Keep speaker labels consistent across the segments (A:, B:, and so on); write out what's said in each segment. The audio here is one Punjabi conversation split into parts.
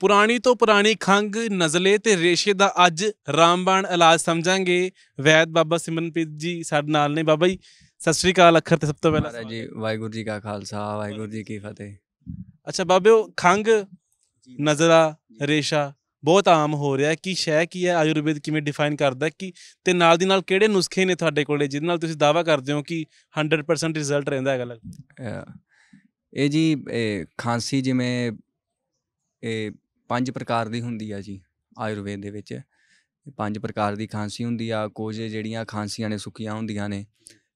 A: ਪੁਰਾਣੀ ਤੋਂ ਪੁਰਾਣੀ ਖੰਗ ਨਜ਼ਲੇ ਤੇ ਰੇਸ਼ੇ ਦਾ ਅੱਜ ਰਾਮਬਾਣ ਇਲਾਜ ਸਮਝਾਂਗੇ ਵੈਦ ਬਾਬਾ ਸਿਮਰਨਪ੍ਰੀਤ ਜੀ ਸਾਡੇ ਨਾਲ ਨੇ ਬਾਬਾ ਜੀ ਸਤਿ ਸ੍ਰੀ ਅਕਾਲ ਅਖਰ ਤੇ ਸਭ ਤੋਂ ਪਹਿਲਾਂ ਜੀ ਵਾਹਿਗੁਰੂ ਜੀ ਕਾ ਖਾਲਸਾ ਵਾਹਿਗੁਰੂ ਜੀ ਕੀ ਫਤਿਹ ਅੱਛਾ ਬਾਬਿਓ ਖੰਗ ਨਜ਼ਰਾ ਰੇਸ਼ਾ ਬਹੁਤ ਆਮ ਹੋ ਰਿਹਾ ਕਿ ਸ਼ੈ ਕੀ ਹੈ ਆਯੁਰਵੇਦ ਕਿਵੇਂ ਡਿਫਾਈਨ ਕਰਦਾ ਕਿ ਤੇ ਨਾਲ ਦੀ ਨਾਲ ਕਿਹੜੇ ਨੁਸਖੇ ਨੇ ਤੁਹਾਡੇ ਕੋਲੇ ਜਿਹਦੇ ਨਾਲ ਤੁਸੀਂ ਦਾਵਾ ਕਰਦੇ ਹੋ ਕਿ 100% ਰਿਜ਼ਲਟ ਰਹਿੰਦਾ ਹੈਗਾ
B: ਲੱਗਦਾ ਇਹ ਜੀ ਖਾਂਸੀ ਜਿਵੇਂ ਇਹ ਪੰਜ ਪ੍ਰਕਾਰ ਦੀ ਹੁੰਦੀ ਆ ਜੀ ਆਯੁਰਵੇਦ ਦੇ ਵਿੱਚ ਪੰਜ ਪ੍ਰਕਾਰ ਦੀ ਖਾਂਸੀ ਹੁੰਦੀ ਆ ਕੁਝ ਜਿਹੜੀਆਂ ਖਾਂਸੀਆਂ ਨੇ ਸੁੱਕੀਆਂ ਹੁੰਦੀਆਂ ਨੇ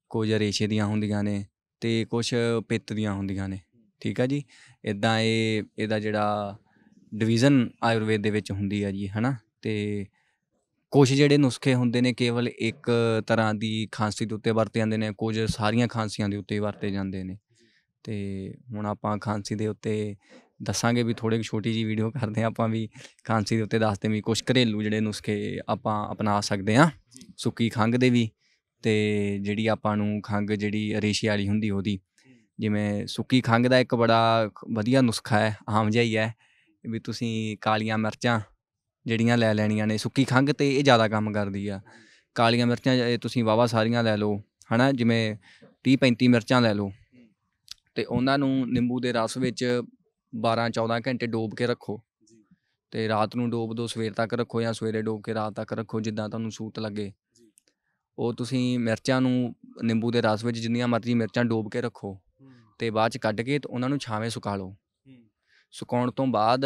B: ਕੁਝ ਰੇਸ਼ੇ ਦੀਆਂ ਹੁੰਦੀਆਂ ਨੇ ਤੇ ਕੁਝ ਪਿੱਤ ਦੀਆਂ ਹੁੰਦੀਆਂ ਨੇ ਠੀਕ ਆ ਜੀ ਇਦਾਂ ਇਹ ਇਹਦਾ ਜਿਹੜਾ ਡਿਵੀਜ਼ਨ ਆਯੁਰਵੇਦ ਦੇ ਵਿੱਚ ਹੁੰਦੀ ਆ ਜੀ ਹਨਾ ਤੇ ਕੁਝ ਜਿਹੜੇ ਨੁਸਖੇ ਹੁੰਦੇ ਨੇ ਕੇਵਲ ਇੱਕ ਤਰ੍ਹਾਂ ਦੀ ਖਾਂਸੀ ਦੇ ਉੱਤੇ ਵਰਤੇ ਜਾਂਦੇ ਨੇ ਕੁਝ ਸਾਰੀਆਂ ਖਾਂਸੀਆਂ ਦੇ ਉੱਤੇ ਵਰਤੇ ਜਾਂਦੇ ਨੇ ਤੇ ਹੁਣ ਆਪਾਂ ਖਾਂਸੀ ਦੇ ਉੱਤੇ ਦੱਸਾਂਗੇ ਵੀ ਥੋੜੇ ਛੋਟੀ ਜੀ ਵੀਡੀਓ ਕਰਦੇ ਆ ਆਪਾਂ ਵੀ ਖਾਂਸੀ ਦੇ ਉੱਤੇ ਦੱਸਦੇ ਵੀ ਕੁਝ ਘਰੇਲੂ ਜਿਹੜੇ ਨੁਸਖੇ ਆਪਾਂ ਅਪਣਾ ਸਕਦੇ ਆ ਸੁੱਕੀ ਖੰਗ ਦੇ ਵੀ ਤੇ ਜਿਹੜੀ ਆਪਾਂ ਨੂੰ ਖੰਗ ਜਿਹੜੀ ਰੇਸ਼ੇ ਵਾਲੀ ਹੁੰਦੀ ਉਹਦੀ ਜਿਵੇਂ ਸੁੱਕੀ ਖੰਗ ਦਾ ਇੱਕ ਬੜਾ ਵਧੀਆ ਨੁਸਖਾ ਹੈ ਆਮ ਜਿਹਾ ਹੀ ਹੈ ਵੀ ਤੁਸੀਂ ਕਾਲੀਆਂ ਮਿਰਚਾਂ ਜਿਹੜੀਆਂ ਲੈ ਲੈਣੀਆਂ ਨੇ ਸੁੱਕੀ ਖੰਗ ਤੇ ਇਹ ਜ਼ਿਆਦਾ ਕੰਮ ਕਰਦੀ ਆ ਕਾਲੀਆਂ ਮਿਰਚਾਂ ਤੁਸੀਂ ਵਾਵਾ ਸਾਰੀਆਂ ਲੈ ਲਓ ਹਨਾ ਜਿਵੇਂ 30 35 ਮਿਰਚਾਂ ਲੈ ਲਓ ਤੇ ਉਹਨਾਂ ਨੂੰ ਨਿੰਬੂ ਦੇ ਰਸ ਵਿੱਚ 12 14 ਘੰਟੇ ਡੋਬ ਕੇ ਰੱਖੋ ਤੇ ਰਾਤ ਨੂੰ ਡੋਬ ਦੋ ਸਵੇਰ ਤੱਕ ਰੱਖੋ ਜਾਂ ਸਵੇਰੇ ਡੋਬ ਕੇ ਰਾਤ ਤੱਕ ਰੱਖੋ ਜਿੱਦਾਂ ਤੁਹਾਨੂੰ ਸੂਤ ਲੱਗੇ ਉਹ ਤੁਸੀਂ ਮਿਰਚਾਂ ਨੂੰ ਨਿੰਬੂ ਦੇ ਰਸ ਵਿੱਚ ਜਿੰਨੀਆਂ ਮਰਜ਼ੀ ਮਿਰਚਾਂ ਡੋਬ ਕੇ ਰੱਖੋ ਤੇ ਬਾਅਦ ਚ ਕੱਢ ਕੇ ਤੇ ਉਹਨਾਂ ਨੂੰ ਛਾਵੇਂ ਸੁਕਾ ਲਓ ਸੁਕਾਉਣ ਤੋਂ ਬਾਅਦ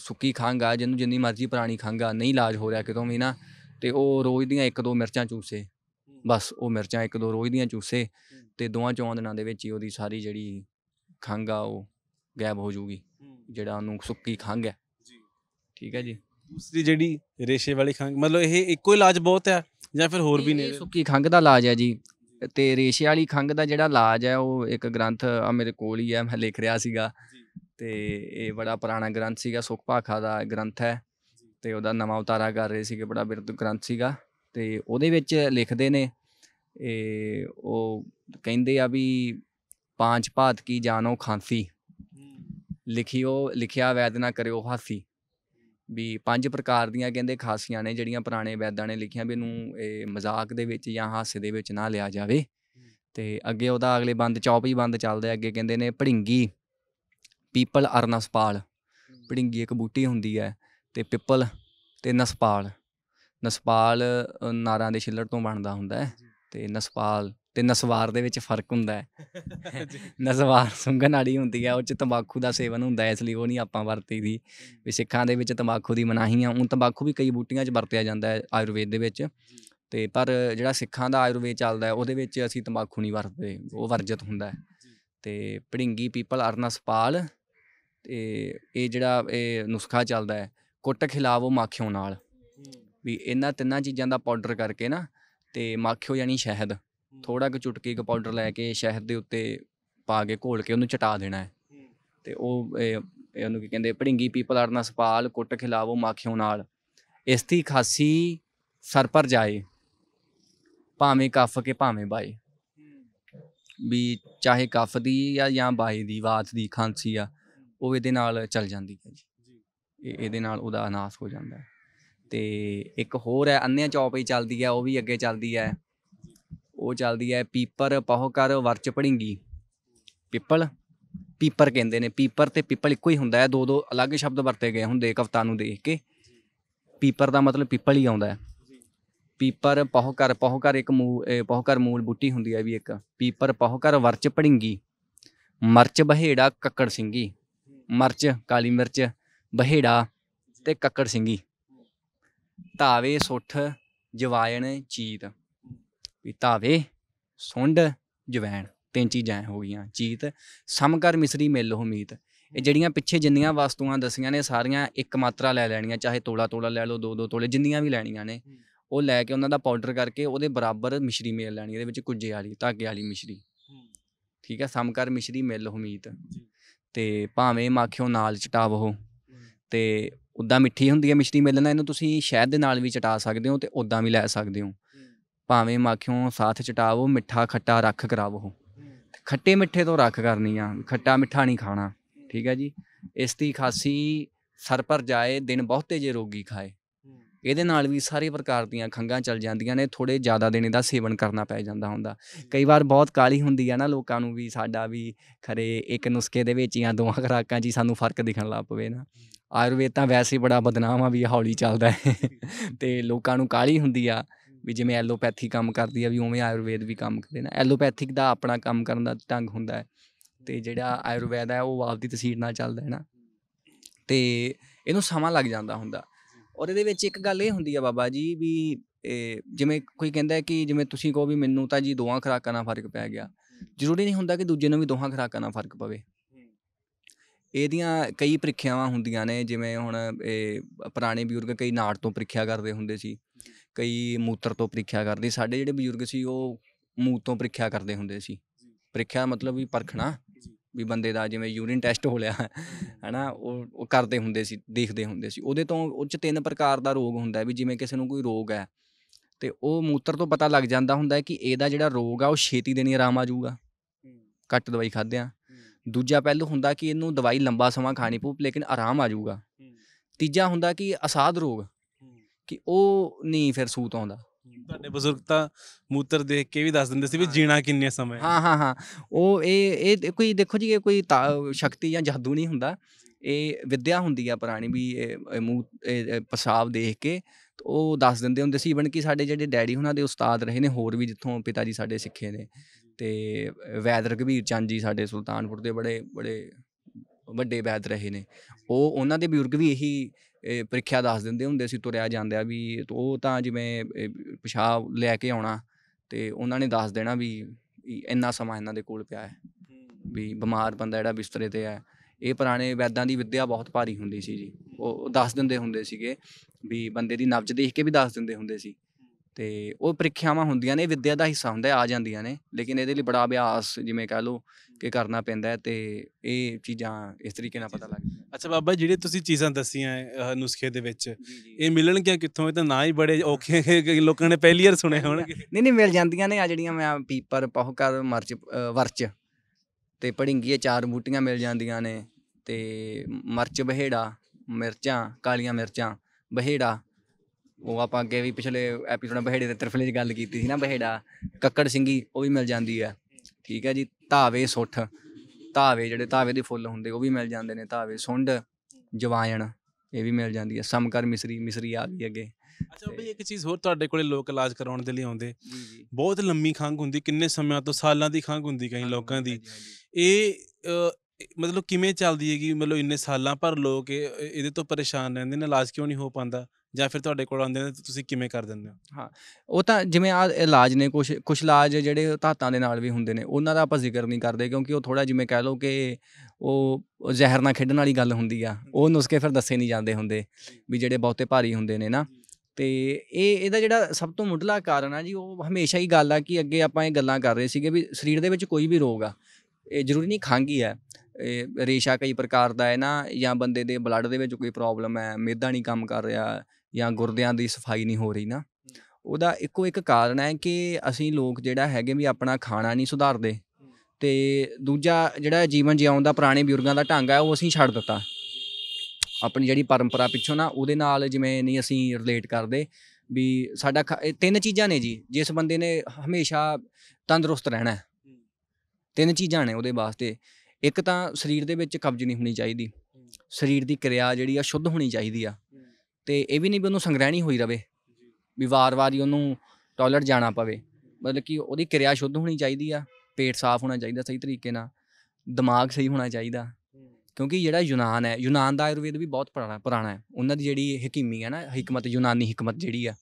B: ਸੁੱਕੀ ਖਾਂਗਾ ਜਿੰਨੂੰ ਜਿੰਨੀ ਮਰਜ਼ੀ ਪੁਰਾਣੀ ਖਾਂਗਾ ਨਹੀਂ ਇਲਾਜ ਹੋ ਰਿਹਾ ਕਿਤੋਂ ਵੀ ਨਾ ਤੇ ਉਹ ਰੋਜ਼ ਦੀਆਂ ਇੱਕ ਦੋ ਮਿਰਚਾਂ ਚੂਸੇ ਬਸ ਉਹ ਮਿਰਚਾਂ ਇੱਕ ਦੋ ਰੋਜ਼ ਦੀਆਂ ਚੂਸੇ ਤੇ ਦੋਵਾਂ ਚੌਂ ਦਿਨਾਂ ਦੇ ਵਿੱਚ ਹੀ ਉਹਦੀ ਸਾਰੀ ਜਿਹੜੀ ਖੰਗ ਆ ਉਹ ਗਾਇਬ ਹੋ ਜੂਗੀ ਜਿਹੜਾ ਉਹਨੂੰ ਸੁੱਕੀ ਖੰਘ ਹੈ ਜੀ ਠੀਕ ਹੈ ਜੀ ਦੂਸਰੀ ਜਿਹੜੀ ਰੇਸ਼ੇ ਵਾਲੀ ਖੰਘ ਮਤਲਬ ਇਹ ਇੱਕੋ ਇਲਾਜ ਬਹੁਤ ਹੈ ਜਾਂ ਫਿਰ ਹੋਰ ਵੀ ਨੇ ਇਹ ਸੁੱਕੀ ਖੰਘ ਦਾ ਇਲਾਜ ਹੈ ਜੀ ਤੇ ਰੇਸ਼ੇ ਵਾਲੀ ਖੰਘ ਦਾ ਜਿਹੜਾ ਇਲਾਜ ਹੈ ਉਹ ਇੱਕ ਗ੍ਰੰਥ ਆ ਮੇਰੇ ਕੋਲ ਹੀ ਹੈ ਮੈਂ ਲਿਖ ਰਿਹਾ ਸੀਗਾ ਤੇ ਇਹ ਬੜਾ ਪੁਰਾਣਾ ਗ੍ਰੰਥ ਸੀਗਾ ਸੁਖ ਭਾਖਾ ਦਾ ਗ੍ਰੰਥ ਹੈ ਤੇ ਉਹਦਾ ਨਵਾਂ ਉਤਾਰਾ ਕਰ ਰਹੇ ਸੀਗੇ ਬੜਾ ਬਿਰਤ ਗ੍ਰੰਥ ਸੀਗਾ ਤੇ ਉਹਦੇ ਵਿੱਚ ਲਿਖਦੇ ਨੇ ਇਹ ਉਹ ਕਹਿੰਦੇ ਆ ਵੀ ਪਾਂਚ ਭਾਤ ਕੀ ਜਾਨੋ ਖਾਂਸੀ ਲਿਖਿਓ ਲਿਖਿਆ ਵੈਦ ਨਾ ਕਰਿਓ ਹਾਸੀ ਵੀ ਪੰਜ ਪ੍ਰਕਾਰ ਦੀਆਂ ਕਹਿੰਦੇ ਖਾਸੀਆਂ ਨੇ ਜਿਹੜੀਆਂ ਪੁਰਾਣੇ ਵੈਦਾਂ ਨੇ ਲਿਖੀਆਂ ਵੀ ਇਹਨੂੰ ਇਹ ਮਜ਼ਾਕ ਦੇ ਵਿੱਚ ਜਾਂ ਹਾਸੇ ਦੇ ਵਿੱਚ ਨਾ ਲਿਆ ਜਾਵੇ ਤੇ ਅੱਗੇ ਉਹਦਾ ਅਗਲੇ ਬੰਦ ਚੌਪੀ ਬੰਦ ਚੱਲਦਾ ਅੱਗੇ ਕਹਿੰਦੇ ਨੇ ਭੜਿੰਗੀ ਪੀਪਲ ਅਰ ਨਸਪਾਲ ਭੜਿੰਗੀ ਇੱਕ ਬੂਟੀ ਹੁੰਦੀ ਹੈ ਤੇ ਪੀਪਲ ਤੇ ਨਸਪਾਲ ਨਸਪਾਲ ਨਾਰਾਂ ਦੇ ਛਿੱਲੜ ਤੋਂ ਬਣਦਾ ਹੁੰਦਾ ਹੈ ਤੇ ਨਸਪਾਲ ਤੇ ਨਸਵਾਰ ਦੇ ਵਿੱਚ ਫਰਕ ਹੁੰਦਾ ਹੈ ਨਸਵਾਰ ਸੁੰਘਣ ਵਾਲੀ ਹੁੰਦੀ ਹੈ ਉਹ ਚ ਤੰਬਾਕੂ ਦਾ ਸੇਵਨ ਹੁੰਦਾ ਹੈ ਇਸ ਲਈ ਉਹ ਨਹੀਂ ਆਪਾਂ ਵਰਤੀ ਦੀ ਵੀ ਸਿੱਖਾਂ ਦੇ ਵਿੱਚ ਤੰਬਾਕੂ ਦੀ ਮਨਾਹੀ ਆ ਉਹ ਤੰਬਾਕੂ ਵੀ ਕਈ ਬੂਟੀਆਂ 'ਚ ਵਰਤਿਆ ਜਾਂਦਾ ਹੈ ਆਯੁਰਵੇਦ ਦੇ ਵਿੱਚ ਤੇ ਪਰ ਜਿਹੜਾ ਸਿੱਖਾਂ ਦਾ ਆਯੁਰਵੇਦ ਚੱਲਦਾ ਹੈ ਉਹਦੇ ਵਿੱਚ ਅਸੀਂ ਤੰਬਾਕੂ ਨਹੀਂ ਵਰਤਦੇ ਉਹ ਵਰਜਿਤ ਹੁੰਦਾ ਹੈ ਤੇ ਪੜਿੰਗੀ ਪੀਪਲ ਅਰਨਸਪਾਲ ਤੇ ਇਹ ਜਿਹੜਾ ਇਹ ਨੁਸਖਾ ਚੱਲਦਾ ਹੈ ਕੁੱਟ ਖਿਲਾਵੋ ਮਾਖਿਓ ਨਾਲ ਵੀ ਇਹਨਾਂ ਤਿੰਨਾਂ ਚੀਜ਼ਾਂ ਦਾ ਪਾਊਡਰ ਕਰਕੇ ਨਾ ਤੇ ਮਾਖਿਓ ਯਾਨੀ ਸ਼ਹਿਦ ਥੋੜਾ ਕਿ ਚੁਟਕੀ ਕ ਪਾਊਡਰ ਲੈ ਕੇ ਸ਼ਹਿਦ ਦੇ ਉੱਤੇ ਪਾ ਕੇ ਘੋਲ ਕੇ ਉਹਨੂੰ ਚਟਾ ਦੇਣਾ ਹੈ ਤੇ ਉਹ ਉਹਨੂੰ ਕੀ ਕਹਿੰਦੇ ਭੜਿੰਗੀ ਪੀਪਲ ਆੜਨਾ ਸਪਾਲ ਕੁੱਟ ਖਿਲਾਵੋ ਮਾਖਿਓ ਨਾਲ ਇਸ ਦੀ ਖਾਸੀ ਸਰ ਪਰ ਜਾਏ ਭਾਵੇਂ ਕਫ ਕੇ ਭਾਵੇਂ ਬਾਈ ਵੀ ਚਾਹੇ ਕਫ ਦੀ ਜਾਂ ਜਾਂ ਬਾਈ ਦੀ ਬਾਤ ਦੀ ਖਾਂਸੀ ਆ ਉਹ ਇਹਦੇ ਨਾਲ ਚੱਲ ਜਾਂਦੀ ਹੈ ਜੀ ਇਹ ਇਹਦੇ ਨਾਲ ਉਹਦਾ ਅਨਾਸ ਹੋ ਜਾਂਦਾ ਤੇ ਇੱਕ ਹੋਰ ਹੈ ਅੰਨਿਆਂ ਚੌਪ ਹੀ ਚੱਲਦੀ ਹੈ ਉਹ ਵੀ ਅੱਗੇ ਚੱਲਦੀ ਹੈ ਉਹ ਚੱਲਦੀ ਹੈ ਪੀਪਰ ਪਹੋ ਕਰ ਵਰਚ ਪੜਿੰਗੀ ਪੀਪਲ ਪੀਪਰ ਕਹਿੰਦੇ ਨੇ ਪੀਪਰ ਤੇ ਪੀਪਲ ਇੱਕੋ ਹੀ ਹੁੰਦਾ ਹੈ ਦੋ ਦੋ ਅਲੱਗ ਸ਼ਬਦ ਵਰਤੇ ਗਏ ਹੁੰਦੇ ਕਵਤਾ ਨੂੰ ਦੇਖ ਕੇ ਪੀਪਰ ਦਾ ਮਤਲਬ ਪੀਪਲ ਹੀ ਆਉਂਦਾ ਹੈ ਪੀਪਰ ਪਹੋ ਕਰ ਪਹੋ ਕਰ ਇੱਕ ਮੂਲ ਪਹੋ ਕਰ ਮੂਲ ਬੂਟੀ ਹੁੰਦੀ ਹੈ ਵੀ ਇੱਕ ਪੀਪਰ ਪਹੋ ਕਰ ਵਰਚ ਪੜਿੰਗੀ ਮਰਚ ਬਹੇੜਾ ਕੱਕੜ ਸਿੰਘੀ ਮਰਚ ਕਾਲੀ ਮਿਰਚ ਬਹੇੜਾ ਤੇ ਕੱਕੜ ਸਿੰਘੀ ਧਾਵੇ ਸੁੱਠ ਜਵਾਇਣ ਚੀਤ ਤਾਵੇ ਸੁੰਡ ਜਵੈਣ ਤਿੰਨ ਚੀਜ਼ਾਂ ਹੋ ਗਈਆਂ ਜੀਤ ਸਮਕਰ ਮਿਸਰੀ ਮਿਲ ਉਮੀਦ ਇਹ ਜਿਹੜੀਆਂ ਪਿੱਛੇ ਜਿੰਨੀਆਂ ਵਸਤੂਆਂ ਦਸੀਆਂ ਨੇ ਸਾਰੀਆਂ ਇੱਕ ਮਾਤਰਾ ਲੈ ਲੈਣੀਆਂ ਚਾਹੇ ਤੋਲਾ ਤੋਲਾ ਲੈ ਲਓ ਦੋ ਦੋ ਤੋਲੇ ਜਿੰਨੀਆਂ ਵੀ ਲੈਣੀਆਂ ਨੇ ਉਹ ਲੈ ਕੇ ਉਹਨਾਂ ਦਾ ਪਾਊਡਰ ਕਰਕੇ ਉਹਦੇ ਬਰਾਬਰ ਮਿਸ਼ਰੀ ਮੇਲ ਲੈਣੀ ਇਹਦੇ ਵਿੱਚ ਕੁਝੇ ਵਾਲੀ ਧਾਗੇ ਵਾਲੀ ਮਿਸ਼ਰੀ ਠੀਕ ਹੈ ਸਮਕਰ ਮਿਸ਼ਰੀ ਮਿਲ ਉਮੀਦ ਤੇ ਭਾਵੇਂ ਮਾਖਿਓ ਨਾਲ ਚਟਾਵੋ ਤੇ ਉਦਾਂ ਮਿੱਠੀ ਹੁੰਦੀ ਹੈ ਮਿਸ਼ਰੀ ਮਿਲਣਾ ਇਹਨੂੰ ਤੁਸੀਂ ਸ਼ਹਿਦ ਦੇ ਨਾਲ ਵੀ ਚਟਾ ਸਕਦੇ ਹੋ ਤੇ ਉਦਾਂ ਵੀ ਲੈ ਸਕਦੇ ਹੋ ਭਾਵੇਂ ਮਾਖਿਓ ਸਾਥ ਚਟਾਵੋ ਮਿੱਠਾ ਖੱਟਾ ਰੱਖ ਕਰਾਵੋ ਖੱਟੇ ਮਿੱਠੇ ਤੋਂ ਰੱਖ ਕਰਨੀ ਆ ਖੱਟਾ ਮਿੱਠਾ ਨਹੀਂ ਖਾਣਾ ਠੀਕ ਹੈ ਜੀ ਇਸ ਦੀ ਖਾਸੀ ਸਰ ਪਰ ਜਾਏ ਦਿਨ ਬਹੁਤੇ ਜੇ ਰੋਗੀ ਖਾਏ ਇਹਦੇ ਨਾਲ ਵੀ ਸਾਰੇ ਪ੍ਰਕਾਰ ਦੀਆਂ ਖੰਗਾਂ ਚੱਲ ਜਾਂਦੀਆਂ ਨੇ ਥੋੜੇ ਜ਼ਿਆਦਾ ਦੇਣੇ ਦਾ ਸੇਵਨ ਕਰਨਾ ਪੈ ਜਾਂਦਾ ਹੁੰਦਾ ਕਈ ਵਾਰ ਬਹੁਤ ਕਾਲੀ ਹੁੰਦੀ ਆ ਨਾ ਲੋਕਾਂ ਨੂੰ ਵੀ ਸਾਡਾ ਵੀ ਖਰੇ ਇੱਕ ਨੁਸਖੇ ਦੇ ਵਿੱਚ ਜਾਂ ਦੋਹਾਂ ਖਰਾਕਾਂ 'ਚ ਹੀ ਸਾਨੂੰ ਫਰਕ ਦਿਖਣ ਲੱਗ ਪਵੇ ਨਾ ਆਯੁਰਵੇਦ ਤਾਂ ਵੈਸੇ ਹੀ ਬੜਾ ਬਦਨਾਮ ਆ ਵੀ ਹੌਲੀ ਚੱਲਦਾ ਹੈ ਤੇ ਲੋਕਾਂ ਨੂੰ ਕਾਲੀ ਹੁੰਦੀ ਆ ਵੀ ਜਿਵੇਂ ਐਲੋਪੈਥੀ ਕੰਮ ਕਰਦੀ ਆ ਵੀ ਉਵੇਂ ਆਯੁਰਵੇਦ ਵੀ ਕੰਮ ਕਰਦੇ ਨਾ ਐਲੋਪੈਥਿਕ ਦਾ ਆਪਣਾ ਕੰਮ ਕਰਨ ਦਾ ਢੰਗ ਹੁੰਦਾ ਹੈ ਤੇ ਜਿਹੜਾ ਆਯੁਰਵੇਦ ਹੈ ਉਹ ਆਪਦੀ ਤਸਵੀਰ ਨਾਲ ਚੱਲਦਾ ਹੈ ਨਾ ਤੇ ਇਹਨੂੰ ਸਮਾਂ ਲੱਗ ਜਾਂਦਾ ਹੁੰਦਾ ਔਰ ਇਹਦੇ ਵਿੱਚ ਇੱਕ ਗੱਲ ਇਹ ਹੁੰਦੀ ਆ ਬਾਬਾ ਜੀ ਵੀ ਜਿਵੇਂ ਕੋਈ ਕਹਿੰਦਾ ਕਿ ਜਿਵੇਂ ਤੁਸੀਂ ਕਹੋ ਵੀ ਮੈਨੂੰ ਤਾਂ ਜੀ ਦੋਹਾਂ ਖਰਾਕਾਂ ਨਾਲ ਫਰਕ ਪੈ ਗਿਆ ਜ਼ਰੂਰੀ ਨਹੀਂ ਹੁੰਦਾ ਕਿ ਦੂਜੇ ਨੂੰ ਵੀ ਦੋਹਾਂ ਖਰਾਕਾਂ ਨਾਲ ਫਰਕ ਪਵੇ ਇਹਦੀਆਂ ਕਈ ਪ੍ਰੀਖਿਆਵਾਂ ਹੁੰਦੀਆਂ ਨੇ ਜਿਵੇਂ ਹੁਣ ਇਹ ਪੁਰਾਣੇ ਬਜ਼ੁਰਗ ਕਈ ਨਾੜ ਤੋਂ ਪ੍ਰੀਖਿਆ ਕਰਦੇ ਹੁੰਦੇ ਸੀ ਕਈ ਮੂਤਰ ਤੋਂ ਪ੍ਰੀਖਿਆ ਕਰਦੇ ਸਾਡੇ ਜਿਹੜੇ ਬਜ਼ੁਰਗ ਸੀ ਉਹ ਮੂਤ ਤੋਂ ਪ੍ਰੀਖਿਆ ਕਰਦੇ ਹੁੰਦੇ ਸੀ ਪ੍ਰੀਖਿਆ ਮਤਲਬ ਵੀ ਪਰਖਣਾ ਵੀ ਬੰਦੇ ਦਾ ਜਿਵੇਂ ਯੂਰਿਨ ਟੈਸਟ ਹੋ ਲਿਆ ਹਨਾ ਉਹ ਉਹ ਕਰਦੇ ਹੁੰਦੇ ਸੀ ਦੇਖਦੇ ਹੁੰਦੇ ਸੀ ਉਹਦੇ ਤੋਂ ਉਹ ਚ ਤਿੰਨ ਪ੍ਰਕਾਰ ਦਾ ਰੋਗ ਹੁੰਦਾ ਵੀ ਜਿਵੇਂ ਕਿਸੇ ਨੂੰ ਕੋਈ ਰੋਗ ਹੈ ਤੇ ਉਹ ਮੂਤਰ ਤੋਂ ਪਤਾ ਲੱਗ ਜਾਂਦਾ ਹੁੰਦਾ ਕਿ ਇਹਦਾ ਜਿਹੜਾ ਰੋਗ ਆ ਉਹ ਛੇਤੀ ਦੇਣੀ ਆਰਾਮ ਆ ਜਾਊਗਾ ਕੱਟ ਦਵਾਈ ਖਾਦਿਆਂ ਦੂਜਾ ਪਹਿਲੂ ਹੁੰਦਾ ਕਿ ਇਹਨੂੰ ਦਵਾਈ ਲੰਬਾ ਸਮਾਂ ਖਾਣੀ ਪਊ ਲੇਕਿਨ ਆਰਾਮ ਆ ਜਾਊਗਾ ਤੀਜਾ ਹੁੰਦਾ ਕਿ ਅਸਾਧ ਰੋਗ ਕਿ ਉਹ ਨਹੀਂ ਫਿਰ ਸੂਤ ਆਉਂਦਾ
A: ਤੁਹਾਡੇ ਬਜ਼ੁਰਗ ਤਾਂ ਮੂਤਰ ਦੇਖ ਕੇ ਵੀ
B: ਦੱਸ ਦਿੰਦੇ ਸੀ ਵੀ ਜੀਣਾ ਕਿੰਨੇ ਸਮੇਂ ਹਾਂ ਹਾਂ ਹਾਂ ਉਹ ਇਹ ਇਹ ਕੋਈ ਦੇਖੋ ਜੀ ਇਹ ਕੋਈ ਸ਼ਕਤੀ ਜਾਂ ਜਾਦੂ ਨਹੀਂ ਹੁੰਦਾ ਇਹ ਵਿਦਿਆ ਹੁੰਦੀ ਆ ਪੁਰਾਣੀ ਵੀ ਇਹ ਇਹ ਮੂਤ ਪਸਾਬ ਦੇਖ ਕੇ ਉਹ ਦੱਸ ਦਿੰਦੇ ਹੁੰਦੇ ਸੀ ਬਣ ਕੇ ਸਾਡੇ ਜਿਹੜੇ ਡੈਡੀ ਉਹਨਾਂ ਦੇ ਉਸਤਾਦ ਰਹੇ ਨੇ ਹੋਰ ਵੀ ਜਿੱਥੋਂ ਪਿਤਾ ਜੀ ਸਾਡੇ ਸਿੱਖੇ ਨੇ ਤੇ ਵੈਦਰ ਕਬੀਰ ਚੰਦ ਜੀ ਸਾਡੇ ਸੁਲਤਾਨਪੁਰ ਦੇ ਬੜੇ ਬੜੇ ਵੱਡੇ ਵੈਦ ਰਹੇ ਨੇ ਉਹ ਉਹਨਾਂ ਦੇ ਬਜ਼ੁਰਗ ਵੀ ਇਹੀ ਪ੍ਰੀਖਿਆ ਦੱਸ ਦਿੰਦੇ ਹੁੰਦੇ ਸੀ ਤੁਰਿਆ ਆ ਵੀ ਉਹ ਤਾਂ ਜਿਵੇਂ ਪਿਸ਼ਾਬ ਲੈ ਕੇ ਆਉਣਾ ਤੇ ਉਹਨਾਂ ਨੇ ਦੱਸ ਦੇਣਾ ਵੀ ਇੰਨਾ ਸਮਾਂ ਇਹਨਾਂ ਦੇ ਕੋਲ ਪਿਆ ਹੈ ਵੀ ਬਿਮਾਰ ਬੰਦਾ ਜਿਹੜਾ ਬਿਸਤਰੇ ਤੇ ਹੈ ਇਹ ਪੁਰਾਣੇ ਵੈਦਾਂ ਦੀ ਵਿੱਦਿਆ ਬਹੁਤ ਭਾਰੀ ਹੁੰਦੀ ਸੀ ਜੀ ਉਹ ਦੱਸ ਦਿੰਦੇ ਹੁੰਦੇ ਸੀਗੇ ਵੀ ਬੰਦੇ ਦੀ ਨਬਜ ਦੇਖ ਕੇ ਵੀ ਦੱਸ ਦਿੰਦੇ ਹੁੰਦੇ ਸੀ ਤੇ ਉਹ ਪ੍ਰੀਖਿਆਵਾਂ ਹੁੰਦੀਆਂ ਨੇ ਵਿਦਿਆ ਦਾ ਹਿੱਸਾ ਹੁੰਦਾ ਆ ਜਾਂਦੀਆਂ ਨੇ ਲੇਕਿਨ ਇਹਦੇ ਲਈ ਬੜਾ ਅਭਿਆਸ ਜਿਵੇਂ ਕਹ ਲਓ ਕਿ ਕਰਨਾ ਪੈਂਦਾ ਹੈ ਤੇ ਇਹ ਚੀਜ਼ਾਂ ਇਸ ਤਰੀਕੇ ਨਾਲ ਪਤਾ ਲੱਗਦੀਆਂ
A: ਅੱਛਾ ਬਾਬਾ ਜਿਹੜੇ ਤੁਸੀਂ ਚੀਜ਼ਾਂ ਦੱਸੀਆਂ ਨੁਸਖੇ ਦੇ ਵਿੱਚ ਇਹ ਮਿਲਣ ਕਿਆ ਕਿੱਥੋਂ ਇਹ ਤਾਂ ਨਾ ਹੀ ਬੜੇ ਔਖੇ ਲੋਕਾਂ ਨੇ ਪਹਿਲੀ ਵਾਰ ਸੁਣੇ ਹੋਣਗੇ ਨਹੀਂ
B: ਨਹੀਂ ਮਿਲ ਜਾਂਦੀਆਂ ਨੇ ਆ ਜਿਹੜੀਆਂ ਮੈਂ ਪੀਪਰ ਪਹੁਕਰ ਮਰਚ ਵਰਚ ਤੇ ਇਹ ਚਾਰ ਬੂਟੀਆਂ ਮਿਲ ਜਾਂਦੀਆਂ ਨੇ ਤੇ ਮਰਚ ਬਹਿੜਾ ਮਿਰਚਾਂ ਕਾਲੀਆਂ ਮਿਰਚਾਂ ਬਹਿੜਾ ਉਹ ਆਪਾਂ ਅੱਗੇ ਵੀ ਪਿਛਲੇ ਐਪੀਸੋਡ ਬਹਿੜੇ ਦੇ ਤਰਫਲੇ ਦੀ ਗੱਲ ਕੀਤੀ ਸੀ ਨਾ ਬਹਿੜਾ ਕੱਕੜ ਸਿੰਘੀ ਉਹ ਵੀ ਮਿਲ ਜਾਂਦੀ ਹੈ ਠੀਕ ਹੈ ਜੀ ਧਾਵੇ ਸੁੱਠ ਧਾਵੇ ਜਿਹੜੇ ਧਾਵੇ ਦੇ ਫੁੱਲ ਹੁੰਦੇ ਉਹ ਵੀ ਮਿਲ ਜਾਂਦੇ ਨੇ ਧਾਵੇ ਸੁੰਡ ਜਵਾਇਣ ਇਹ ਵੀ ਮਿਲ ਜਾਂਦੀ ਹੈ ਸਮਕਰ ਮਿਸਰੀ ਮਿਸਰੀ ਆ ਗਈ ਅੱਗੇ
A: ਅੱਛਾ ਬਈ ਇੱਕ ਚੀਜ਼ ਹੋਰ ਤੁਹਾਡੇ ਕੋਲੇ ਲੋਕ ਇਲਾਜ ਕਰਾਉਣ ਦੇ ਲਈ ਆਉਂਦੇ ਬਹੁਤ ਲੰਮੀ ਖੰਗ ਹੁੰਦੀ ਕਿੰਨੇ ਸਮਿਆਂ ਤੋਂ ਸਾਲਾਂ ਦੀ ਖੰਗ ਹੁੰਦੀ ਕਈ ਲੋਕਾਂ ਦੀ ਇਹ ਮਤਲਬ ਕਿਵੇਂ ਚੱਲਦੀ ਹੈਗੀ ਮਤਲਬ ਇੰਨੇ ਸਾਲਾਂ ਪਰ ਲੋਕ ਇਹਦੇ ਤੋਂ ਪਰੇਸ਼ਾਨ ਰਹਿੰਦੇ ਨੇ ਇਲਾਜ ਕਿਉਂ ਨਹੀਂ ਹੋ ਪਾਉਂਦਾ ਜਾਂ ਫਿਰ ਤੁਹਾਡੇ ਕੋਲ ਆਉਂਦੇ ਨੇ ਤੁਸੀਂ ਕਿਵੇਂ ਕਰ ਦਿੰਦੇ ਹੋ ਹਾਂ
B: ਉਹ ਤਾਂ ਜਿਵੇਂ ਆ ਇਲਾਜ ਨੇ ਕੁਝ ਕੁਝ ਇਲਾਜ ਜਿਹੜੇ ਧਾਤਾਂ ਦੇ ਨਾਲ ਵੀ ਹੁੰਦੇ ਨੇ ਉਹਨਾਂ ਦਾ ਆਪਾਂ ਜ਼ਿਕਰ ਨਹੀਂ ਕਰਦੇ ਕਿਉਂਕਿ ਉਹ ਥੋੜਾ ਜਿਵੇਂ ਕਹਿ ਲਓ ਕਿ ਉਹ ਜ਼ਹਿਰ ਨਾਲ ਖੇਡਣ ਵਾਲੀ ਗੱਲ ਹੁੰਦੀ ਆ ਉਹ ਨੁਸਖੇ ਫਿਰ ਦੱਸੇ ਨਹੀਂ ਜਾਂਦੇ ਹੁੰਦੇ ਵੀ ਜਿਹੜੇ ਬਹੁਤੇ ਭਾਰੀ ਹੁੰਦੇ ਨੇ ਨਾ ਤੇ ਇਹ ਇਹਦਾ ਜਿਹੜਾ ਸਭ ਤੋਂ ਮੁੱਢਲਾ ਕਾਰਨ ਆ ਜੀ ਉਹ ਹਮੇਸ਼ਾ ਹੀ ਗੱਲ ਆ ਕਿ ਅੱਗੇ ਆਪਾਂ ਇਹ ਗੱਲਾਂ ਕਰ ਰਹੇ ਸੀਗੇ ਵੀ ਸਰੀਰ ਦੇ ਵਿੱਚ ਕੋਈ ਵੀ ਰੋਗ ਆ ਇਹ ਜ਼ਰੂਰੀ ਨਹੀਂ ਖਾਂਗੀ ਆ ਇਹ ਰੇਸ਼ਾ ਕਈ ਪ੍ਰਕਾਰ ਦਾ ਹੈ ਨਾ ਜਾਂ ਬੰਦੇ ਦੇ ਬਲੱਡ ਦੇ ਵਿੱਚ ਕੋਈ ਪ੍ਰੋਬਲਮ ਹੈ ਮੇਦਾ ਨਹੀਂ ਕੰਮ ਕਰ ਰਿਹਾ ਜਾਂ ਗੁਰਦਿਆਂ ਦੀ ਸਫਾਈ ਨਹੀਂ ਹੋ ਰਹੀ ਨਾ ਉਹਦਾ ਇੱਕੋ ਇੱਕ ਕਾਰਨ ਹੈ ਕਿ ਅਸੀਂ ਲੋਕ ਜਿਹੜਾ ਹੈਗੇ ਵੀ ਆਪਣਾ ਖਾਣਾ ਨਹੀਂ ਸੁਧਾਰਦੇ ਤੇ ਦੂਜਾ ਜਿਹੜਾ ਜੀਵਨ ਜਿਉਣ ਦਾ ਪੁਰਾਣੇ ਬਜ਼ੁਰਗਾਂ ਦਾ ਢੰਗ ਹੈ ਉਹ ਅਸੀਂ ਛੱਡ ਦਿੱਤਾ ਆਪਣੀ ਜਿਹੜੀ ਪਰੰਪਰਾ ਪਿੱਛੋਂ ਨਾ ਉਹਦੇ ਨਾਲ ਜਿਵੇਂ ਨਹੀਂ ਅਸੀਂ ਰਿਲੇਟ ਕਰਦੇ ਵੀ ਸਾਡਾ ਤਿੰਨ ਚੀਜ਼ਾਂ ਨੇ ਜੀ ਜਿਸ ਬੰਦੇ ਨੇ ਹਮੇਸ਼ਾ ਤੰਦਰੁਸਤ ਰਹਿਣਾ ਹੈ ਤਿੰਨ ਚੀਜ਼ਾਂ ਨੇ ਉਹਦੇ ਵਾਸਤੇ ਇੱਕ ਤਾਂ ਸਰੀਰ ਦੇ ਵਿੱਚ ਕਬਜ਼ ਨਹੀਂ ਹੋਣੀ ਚਾਹੀਦੀ ਸਰੀਰ ਦੀ ਕਿਰਿਆ ਜਿਹੜੀ ਆ ਸ਼ੁੱਧ ਹੋਣੀ ਚਾਹੀਦੀ ਆ ਤੇ ਇਹ ਵੀ ਨਹੀਂ ਵੀ ਉਹਨੂੰ ਸੰਗ੍ਰਹਿਣੀ ਹੋਈ ਰਵੇ ਵੀ ਵਾਰ-ਵਾਰ ਹੀ ਉਹਨੂੰ ਟਾਇਲਟ ਜਾਣਾ ਪਵੇ ਮਤਲਬ ਕਿ ਉਹਦੀ ਕਿਰਿਆ ਸ਼ੁੱਧ ਹੋਣੀ ਚਾਹੀਦੀ ਆ ਪੇਟ ਸਾਫ਼ ਹੋਣਾ ਚਾਹੀਦਾ ਸਹੀ ਤਰੀਕੇ ਨਾਲ ਦਿਮਾਗ ਸਹੀ ਹੋਣਾ ਚਾਹੀਦਾ ਕਿਉਂਕਿ ਜਿਹੜਾ ਯੂਨਾਨ ਹੈ ਯੂਨਾਨ ਦਾ ਆਯੁਰਵੇਦ ਵੀ ਬਹੁਤ ਪੁਰਾਣਾ ਪੁਰਾਣਾ ਹੈ ਉਹਨਾਂ ਦੀ ਜਿਹੜੀ ਹਕੀਮੀ ਹੈ ਨਾ ਹਕਮਤ ਯੂਨਾਨੀ ਹਕਮਤ ਜਿਹੜੀ ਆ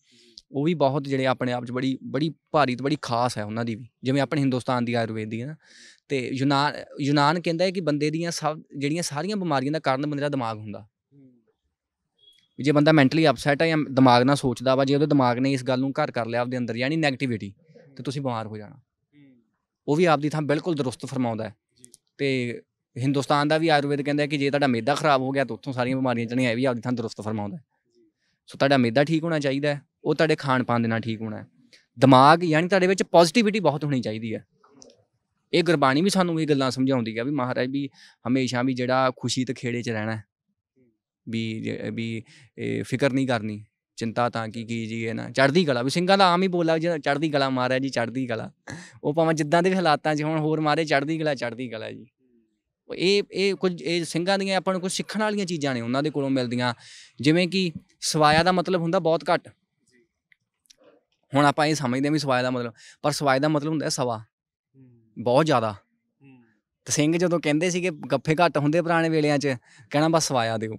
B: ਉਹ ਵੀ ਬਹੁਤ ਜਿਹੜੇ ਆਪਣੇ ਆਪ 'ਚ ਬੜੀ ਬੜੀ ਭਾਰੀ ਤੇ ਬੜੀ ਖਾਸ ਹੈ ਉਹਨਾਂ ਦੀ ਵੀ ਜਿਵੇਂ ਆਪਣੇ ਹਿੰਦੁਸਤਾਨ ਦੀ ਆਯੁਰਵੇਦ ਦੀ ਹੈ ਨਾ ਤੇ ਯੂਨਾਨ ਯੂਨਾਨ ਕਹਿੰਦਾ ਹੈ ਕਿ ਬੰਦੇ ਦੀਆਂ ਸਭ ਜਿਹੜੀਆਂ ਸਾਰੀਆਂ ਬਿਮਾਰੀਆਂ ਦਾ ਕਾਰਨ ਬੰਦੇ ਦਾ ਦਿਮਾਗ ਹੁੰਦਾ ਵੀ ਜੇ ਬੰਦਾ ਮੈਂਟਲੀ ਅਪਸੈਟ ਹੈ ਜਾਂ ਦਿਮਾਗ ਨਾਲ ਸੋਚਦਾ ਵਾ ਜੇ ਉਹਦੇ ਦਿਮਾਗ ਨੇ ਇਸ ਗੱਲ ਨੂੰ ਘਰ ਕਰ ਲਿਆ ਆਪਦੇ ਅੰਦਰ ਯਾਨੀ ਨੈਗੇਟਿਵਿਟੀ ਤੇ ਤੁਸੀਂ ਬਿਮਾਰ ਹੋ ਜਾਣਾ ਉਹ ਵੀ ਆਪਦੀ ਥਾਂ ਬਿਲਕੁਲ ਦਰੁਸਤ ਫਰਮਾਉਂਦਾ ਹੈ ਤੇ ਹਿੰਦੁਸਤਾਨ ਦਾ ਵੀ ਆਯੁਰਵੇਦ ਕਹਿੰਦਾ ਕਿ ਜੇ ਤੁਹਾਡਾ ਮੇਦਾ ਖਰਾਬ ਹੋ ਗਿਆ ਤਾਂ ਉੱਥੋਂ ਸਾਰੀਆਂ ਬਿਮਾਰੀਆਂ ਚੜੀਆਂ ਆਈ ਵੀ ਆਪਦੀ ਥਾਂ ਦਰੁਸਤ ਫਰਮਾਉਂਦਾ ਸੋ ਤੁਹਾਡਾ ਮੇਦਾ ਠੀਕ ਹੋਣਾ ਚਾਹੀਦਾ ਉਹ ਤੁਹਾਡੇ ਖਾਣ ਪਾਣ ਦੇ ਨਾਲ ਠੀਕ ਹੋਣਾ ਹੈ ਦਿਮਾਗ ਯਾਨੀ ਤੁਹਾਡੇ ਵਿੱਚ ਪੋਜ਼ਿਟਿਵਿਟੀ ਬਹੁਤ ਹੋਣੀ ਚਾਹੀਦੀ ਹੈ ਇਹ ਗੁਰਬਾਣੀ ਵੀ ਸਾਨੂੰ ਇਹ ਗੱਲਾਂ ਸਮਝਾਉਂਦੀ ਹੈ ਵੀ ਮਹਾਰਾਜ ਵੀ ਹਮੇਸ਼ਾ ਵੀ ਜਿਹੜਾ ਖੁਸ਼ੀ ਤੇ ਖੇੜੇ 'ਚ ਰਹਿਣਾ ਹੈ ਵੀ ਵੀ ਫਿਕਰ ਨਹੀਂ ਕਰਨੀ ਚਿੰਤਾ ਤਾਂ ਕੀ ਕੀ ਜੀ ਹੈ ਨਾ ਚੜਦੀ ਕਲਾ ਵੀ ਸਿੰਘਾਂ ਦਾ ਆਮ ਹੀ ਬੋਲਾ ਜਿਹੜਾ ਚੜਦੀ ਕਲਾ ਮਾਰਿਆ ਜੀ ਚੜਦੀ ਕਲਾ ਉਹ ਭਾਵੇਂ ਜਿੱਦਾਂ ਦੇ ਵੀ ਹਾਲਾਤਾਂ 'ਚ ਹੁਣ ਹੋਰ ਮਾਰੇ ਚੜਦੀ ਕਲਾ ਚੜਦੀ ਕਲਾ ਜੀ ਇਹ ਇਹ ਕੁਝ ਇਹ ਸਿੰਘਾਂ ਦੀਆਂ ਆਪਾਂ ਨੂੰ ਕੁਝ ਸਿੱਖਣ ਵਾਲੀਆਂ ਚੀਜ਼ਾਂ ਨੇ ਉਹਨਾਂ ਦੇ ਕੋਲੋਂ ਮਿਲਦੀਆਂ ਜਿਵੇਂ ਕਿ ਸਵਾਇਆ ਦਾ ਮਤਲਬ ਹੁੰਦਾ ਬਹੁਤ ਘੱਟ ਹੁਣ ਆਪਾਂ ਇਹ ਸਮਝਦੇ ਹਾਂ ਵੀ ਸਵਾਇਆ ਦਾ ਮਤਲਬ ਪਰ ਸਵਾਇਆ ਦਾ ਮਤਲਬ ਹੁੰਦਾ ਸਵਾ ਬਹੁਤ ਜ਼ਿਆਦਾ ਤੇ ਸਿੰਘ ਜਦੋਂ ਕਹਿੰਦੇ ਸੀਗੇ ਗੱਫੇ ਘੱਟ ਹੁੰਦੇ ਪੁਰਾਣੇ ਵੇਲਿਆਂ 'ਚ ਕਹਿਣਾ ਬਸ ਸਵਾਇਆ ਦਿਓ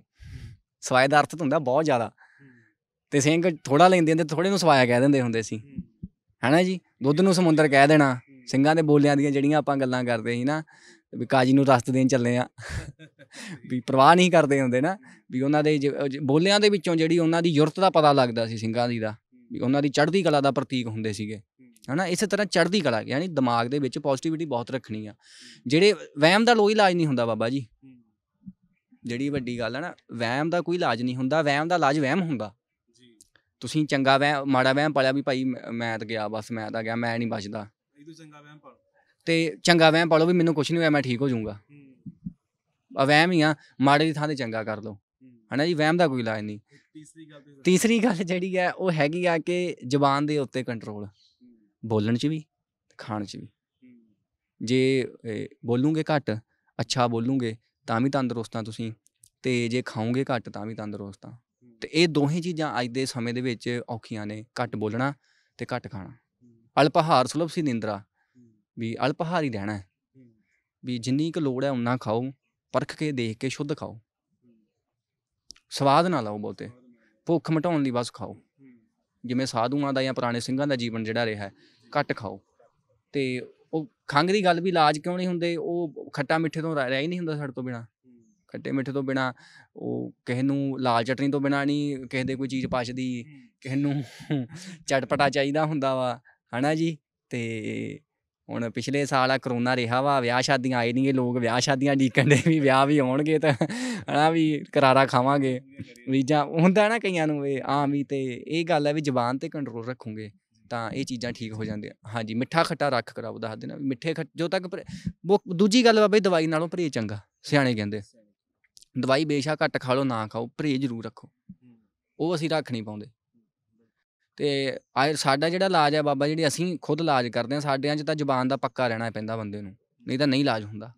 B: ਸਵਾਏ ਦਾ ਅਰਥ ਹੁੰਦਾ ਬਹੁਤ ਜ਼ਿਆਦਾ ਤੇ ਸਿੰਘ ਥੋੜਾ ਲੈਂਦੇ ਹੁੰਦੇ ਥੋੜੇ ਨੂੰ ਸਵਾਇਆ ਕਹਿ ਦਿੰਦੇ ਹੁੰਦੇ ਸੀ ਹੈਨਾ ਜੀ ਦੁੱਧ ਨੂੰ ਸਮੁੰਦਰ ਕਹਿ ਦੇਣਾ ਸਿੰਘਾਂ ਦੇ ਬੋਲਿਆਂ ਦੀਆਂ ਜਿਹੜੀਆਂ ਆਪਾਂ ਗੱਲਾਂ ਕਰਦੇ ਸੀ ਨਾ ਵੀ ਕਾਜੀ ਨੂੰ ਰਸਤ ਦੇਣ ਚੱਲੇ ਆ ਵੀ ਪ੍ਰਵਾਹ ਨਹੀਂ ਕਰਦੇ ਹੁੰਦੇ ਨਾ ਵੀ ਉਹਨਾਂ ਦੇ ਬੋਲਿਆਂ ਦੇ ਵਿੱਚੋਂ ਜਿਹੜੀ ਉਹਨਾਂ ਦੀ ਯੁਰਤ ਦਾ ਪਤਾ ਲੱਗਦਾ ਸੀ ਸਿੰਘਾਂ ਦੀ ਦਾ ਵੀ ਉਹਨਾਂ ਦੀ ਚੜ੍ਹਦੀ ਕਲਾ ਦਾ ਪ੍ਰਤੀਕ ਹੁੰਦੇ ਸੀਗੇ ਹੈਨਾ ਇਸੇ ਤਰ੍ਹਾਂ ਚੜ੍ਹਦੀ ਕਲਾ ਯਾਨੀ ਦਿਮਾਗ ਦੇ ਵਿੱਚ ਪੋਜ਼ਿਟਿਵਿਟੀ ਬਹੁਤ ਰੱਖਣੀ ਆ ਜਿਹੜੇ ਵਹਿਮ ਦਾ ਲੋਈ ਇਲਾਜ ਨਹੀਂ ਹੁੰਦਾ ਬਾਬਾ ਜੀ ਜਿਹੜੀ ਵੱਡੀ ਗੱਲ ਹੈ ਨਾ ਵਹਿਮ ਦਾ ਕੋਈ ਇਲਾਜ ਨਹੀਂ ਹੁੰਦਾ ਵਹਿਮ ਦਾ ਇਲਾਜ ਵਹਿਮ ਹੁੰਦਾ ਜੀ ਤੁਸੀਂ ਚੰਗਾ ਵਹਿਮ ਮਾੜਾ ਵਹਿਮ ਪਾਲਿਆ ਵੀ ਭਾਈ ਮੈਂ ਤਾਂ ਗਿਆ ਬਸ ਮੈਂ ਤਾਂ ਗਿਆ ਮੈਂ ਨਹੀਂ ਬਚਦਾ ਇਹ ਤੋਂ ਚੰਗਾ ਵਹਿਮ ਪਾਲੋ ਤੇ ਚੰਗਾ ਵਹਿਮ ਪਾਲੋ ਵੀ ਮੈਨੂੰ ਕੁਝ ਨਹੀਂ ਹੋਇਆ ਮੈਂ ਠੀਕ ਹੋ ਜਾਊਂਗਾ ਆ ਵਹਿਮ ਹੀ ਆ ਮਾੜੇ ਦੀ ਥਾਂ ਤੇ ਚੰਗਾ ਕਰ ਲਓ ਹਨਾ ਜੀ ਵਹਿਮ ਦਾ ਕੋਈ ਇਲਾਜ ਨਹੀਂ ਤੀਸਰੀ ਗੱਲ ਤੀਸਰੀ ਗੱਲ ਜਿਹੜੀ ਹੈ ਉਹ ਹੈਗੀ ਆ ਕਿ ਜ਼ੁਬਾਨ ਦੇ ਉੱਤੇ ਕੰਟਰੋਲ ਬੋਲਣ 'ਚ ਵੀ ਖਾਣ 'ਚ ਵੀ ਜੇ ਬੋਲੂਗੇ ਘੱਟ ਅੱਛਾ ਬੋਲੂਗੇ ਤਾਂ ਵੀ ਤੰਦਰੁਸਤ ਆ ਤੁਸੀਂ ਤੇ ਜੇ ਖਾਓਗੇ ਘੱਟ ਤਾਂ ਵੀ ਤੰਦਰੁਸਤ ਆ ਤੇ ਇਹ ਦੋਹੇ ਚੀਜ਼ਾਂ ਅੱਜ ਦੇ ਸਮੇਂ ਦੇ ਵਿੱਚ ਔਖੀਆਂ ਨੇ ਘੱਟ ਬੋਲਣਾ ਤੇ ਘੱਟ ਖਾਣਾ ਅਲਪਹਾਰ ਸੁਲਭ ਸੀ ਨਿੰਦਰਾ ਵੀ ਅਲਪਹਾਰ ਹੀ ਰਹਿਣਾ ਵੀ ਜਿੰਨੀ ਕੁ ਲੋੜ ਹੈ ਉਨਾ ਖਾਓ ਪਰਖ ਕੇ ਦੇਖ ਕੇ ਸ਼ੁੱਧ ਖਾਓ ਸਵਾਦ ਨਾ ਲਾਓ ਬਹੁਤੇ ਭੁੱਖ ਮਟਾਉਣ ਲਈ ਬਸ ਖਾਓ ਜਿਵੇਂ ਸਾਧੂਆਂ ਦਾ ਜਾਂ ਪੁਰਾਣੇ ਸਿੰਘਾਂ ਦਾ ਜੀਵਨ ਜਿਹੜਾ ਰਿਹਾ ਹੈ ਘੱਟ ਖਾਓ ਤੇ ਉਹ ਖੰਗ ਦੀ ਗੱਲ ਵੀ ਇਲਾਜ ਕਿਉਂ ਨਹੀਂ ਹੁੰਦੇ ਉਹ ਖੱਟਾ ਮਿੱਠੇ ਤੋਂ ਰਹਿ ਹੀ ਨਹੀਂ ਹੁੰਦਾ ਸਾਡੇ ਤੋਂ ਬਿਨਾ ਖੱਟੇ ਮਿੱਠੇ ਤੋਂ ਬਿਨਾ ਉਹ ਕਿਸੇ ਨੂੰ ਲਾਲ ਚਟਨੀ ਤੋਂ ਬਿਨਾ ਨਹੀਂ ਕਿਸੇ ਦੇ ਕੋਈ ਚੀਜ਼ ਪਛਦੀ ਕਿਸੇ ਨੂੰ ਚਟਪਟਾ ਚਾਹੀਦਾ ਹੁੰਦਾ ਵਾ ਹਨਾ ਜੀ ਤੇ ਹੁਣ ਪਿਛਲੇ ਸਾਲ ਆ ਕਰੋਨਾ ਰਿਹਾ ਵਾ ਵਿਆਹ ਸ਼ਾਦੀਆਂ ਆਏ ਨਹੀਂਗੇ ਲੋਕ ਵਿਆਹ ਸ਼ਾਦੀਆਂ ਡੀਕਣ ਦੇ ਵੀ ਵਿਆਹ ਵੀ ਆਉਣਗੇ ਤਾਂ ਹਨਾ ਵੀ ਕਰਾਰਾ ਖਾਵਾਂਗੇ ਵੀ ਜਾਂ ਹੁੰਦਾ ਨਾ ਕਈਆਂ ਨੂੰ ਇਹ ਆਮ ਹੀ ਤੇ ਇਹ ਗੱਲ ਹੈ ਵੀ ਜ਼ੁਬਾਨ ਤੇ ਕੰਟਰੋਲ ਰੱਖੋਗੇ ਤਾਂ ਇਹ ਚੀਜ਼ਾਂ ਠੀਕ ਹੋ ਜਾਂਦੀਆਂ ਹਾਂਜੀ ਮਿੱਠਾ ਖੱਟਾ ਰੱਖ ਕਰਾਓ ਦੱਸ ਦੇਣਾ ਮਿੱਠੇ ਖੱਟ ਜੋ ਤੱਕ ਦੂਜੀ ਗੱਲ ਬਾਬਾ ਜੀ ਦਵਾਈ ਨਾਲੋਂ ਪਰਹੇਜ ਚੰਗਾ ਸਿਆਣੇ ਕਹਿੰਦੇ ਦਵਾਈ ਬੇਸ਼ੱਕ ਘੱਟ ਖਾ ਲੋ ਨਾ ਖਾਓ ਪਰੇ ਜ਼ਰੂਰ ਰੱਖੋ ਉਹ ਅਸੀਂ ਰੱਖ ਨਹੀਂ ਪਾਉਂਦੇ ਤੇ ਆ ਸਾਡਾ ਜਿਹੜਾ ਇਲਾਜ ਹੈ ਬਾਬਾ ਜਿਹੜੇ ਅਸੀਂ ਖੁਦ ਇਲਾਜ ਕਰਦੇ ਆ ਸਾਡਿਆਂ 'ਚ ਤਾਂ ਜ਼ੁਬਾਨ ਦਾ ਪੱਕਾ ਰਹਿਣਾ ਪੈਂਦਾ ਬੰਦੇ ਨੂੰ ਨਹੀਂ ਤਾਂ ਨਹੀਂ ਇਲਾਜ ਹੁੰਦਾ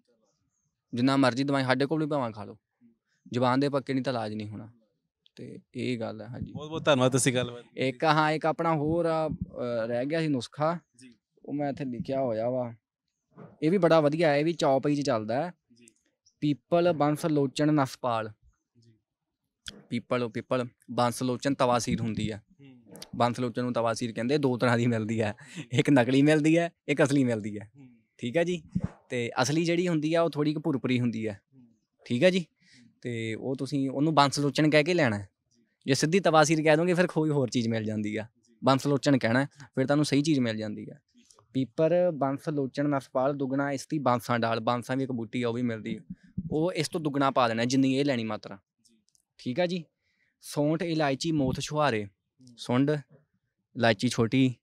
B: ਜਿੰਨਾ ਮਰਜ਼ੀ ਦਵਾਈ ਸਾਡੇ ਕੋਲ ਵੀ ਭਾਵਾਂ ਖਾ ਲੋ ਜ਼ੁਬਾਨ ਦੇ ਪੱਕੇ ਨਹੀਂ ਤਾਂ ਇਲਾਜ ਨਹੀਂ ਹੋਣਾ ਤੇ ਇਹ ਗੱਲ ਹੈ ਹਾਂਜੀ ਬਹੁਤ ਬਹੁਤ ਧੰਨਵਾਦ ਤੁਸੀਂ ਗੱਲਬਾਤ ਇੱਕ ਹਾਂ ਇੱਕ ਆਪਣਾ ਹੋਰ ਰਹਿ ਗਿਆ ਸੀ ਨੁਸਖਾ ਜੀ। ਉਹ ਮੈਂ ਇੱਥੇ ਲਿਖਿਆ ਹੋਇਆ ਵਾ ਇਹ ਵੀ ਬੜਾ ਵਧੀਆ ਹੈ ਇਹ ਵੀ ਚੌਪਈ 'ਚ ਚੱਲਦਾ ਹੈ ਜੀ। ਪੀਪਲ ਬੰਸ ਲੋਚਣ ਨਸਪਾਲ ਜੀ। ਪੀਪਲ ਉਹ ਪੀਪਲ ਬੰਸ ਲੋਚਣ ਤਵਾਸੀਰ ਹੁੰਦੀ ਆ ਬੰਸ ਲੋਚਣ ਨੂੰ ਤਵਾਸੀਰ ਕਹਿੰਦੇ ਦੋ ਤਰ੍ਹਾਂ ਦੀ ਮਿਲਦੀ ਹੈ ਇੱਕ ਨਕਲੀ ਮਿਲਦੀ ਹੈ ਇੱਕ ਅਸਲੀ ਮਿਲਦੀ ਹੈ ਠੀਕ ਹੈ ਜੀ ਤੇ ਅਸਲੀ ਜਿਹੜੀ ਹੁੰਦੀ ਆ ਉਹ ਥੋੜੀ ਕੁ ਭੁਰਪਰੀ ਹੁੰਦੀ ਹੈ ਠੀਕ ਹੈ ਜੀ ਤੇ ਉਹ ਤੁਸੀਂ ਉਹਨੂੰ ਬੰਸ ਲੋਚਣ ਕਹਿ ਕੇ ਲੈਣਾ ਜੇ ਸਿੱਧੀ ਤਵਾਸੀਰ ਕਹਿ ਦੋਗੇ ਫਿਰ ਕੋਈ ਹੋਰ ਚੀਜ਼ ਮਿਲ ਜਾਂਦੀ ਆ ਬੰਸ ਲੋਚਣ ਕਹਿਣਾ ਫਿਰ ਤੁਹਾਨੂੰ ਸਹੀ ਚੀਜ਼ ਮਿਲ ਜਾਂਦੀ ਆ ਪੀਪਰ ਬੰਸ ਲੋਚਣ ਨਸਪਾਲ ਦੁਗਣਾ ਇਸ ਦੀ ਬਾਂਸਾਂ ਡਾਲ ਬਾਂਸਾਂ ਵੀ ਇੱਕ ਬੂਟੀ ਆ ਉਹ ਵੀ ਮਿਲਦੀ ਉਹ ਇਸ ਤੋਂ ਦੁਗਣਾ ਪਾ ਦੇਣਾ ਜਿੰਨੀ ਇਹ ਲੈਣੀ ਮਾਤਰਾ ਠੀਕ ਆ ਜੀ ਸੌਂਠ ਇਲਾਇਚੀ ਮੋਥ ਛੁਹਾਰੇ ਸੁੰਡ ਇਲਾਇਚੀ ਛੋਟੀ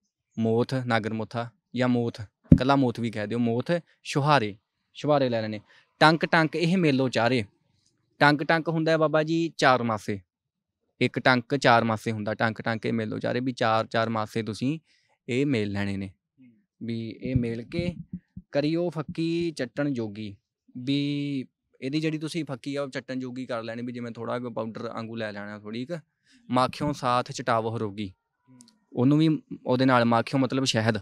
B: ਮੋਥ ਨਾਗਰ ਮੋਥਾ ਜਾਂ ਮੋਥ ਕੱਲਾ ਮੋਥ ਵੀ ਕਹਿ ਦਿਓ ਮੋਥ ਛੁਹਾਰੇ ਛੁਹਾਰੇ ਲੈ ਲੈਣੇ ਟੰਕ ਟੰਕ ਇਹ ਮੇਲੋ ਚਾਰੇ ਟੰਕ ਟੰਕ ਹੁੰਦਾ ਹੈ ਬਾਬਾ ਜੀ ਚਾਰ ਮਾਸੇ ਇੱਕ ਟੰਕ ਚਾਰ ਮਾਸੇ ਹੁੰਦਾ ਟੰਕ ਟੰਕ ਇਹ ਮੇਲੋ ਚਾਰੇ ਵੀ ਚਾਰ ਚਾਰ ਮਾਸੇ ਤੁਸੀਂ ਇਹ ਮੇਲ ਲੈਣੇ ਨੇ ਵੀ ਇਹ ਮੇਲ ਕੇ ਕਰਿਓ ਫੱਕੀ ਚੱਟਣ ਜੋਗੀ ਵੀ ਇਹਦੀ ਜਿਹੜੀ ਤੁਸੀਂ ਫੱਕੀ ਆ ਚੱਟਣ ਜੋਗੀ ਕਰ ਲੈਣੀ ਵੀ ਜਿਵੇਂ ਥੋੜਾ ਕੋ ਪਾਊਡਰ ਆਂਗੂ ਲੈ ਲੈਣਾ ਥੋੜੀ ਇੱਕ ਮਾਖਿਓ ਸਾਥ ਚਟਾਵੋ ਰੋਗੀ ਉਹਨੂੰ ਵੀ ਉਹਦੇ ਨਾਲ ਮਾਖਿਓ ਮਤਲਬ ਸ਼ਹਿਦ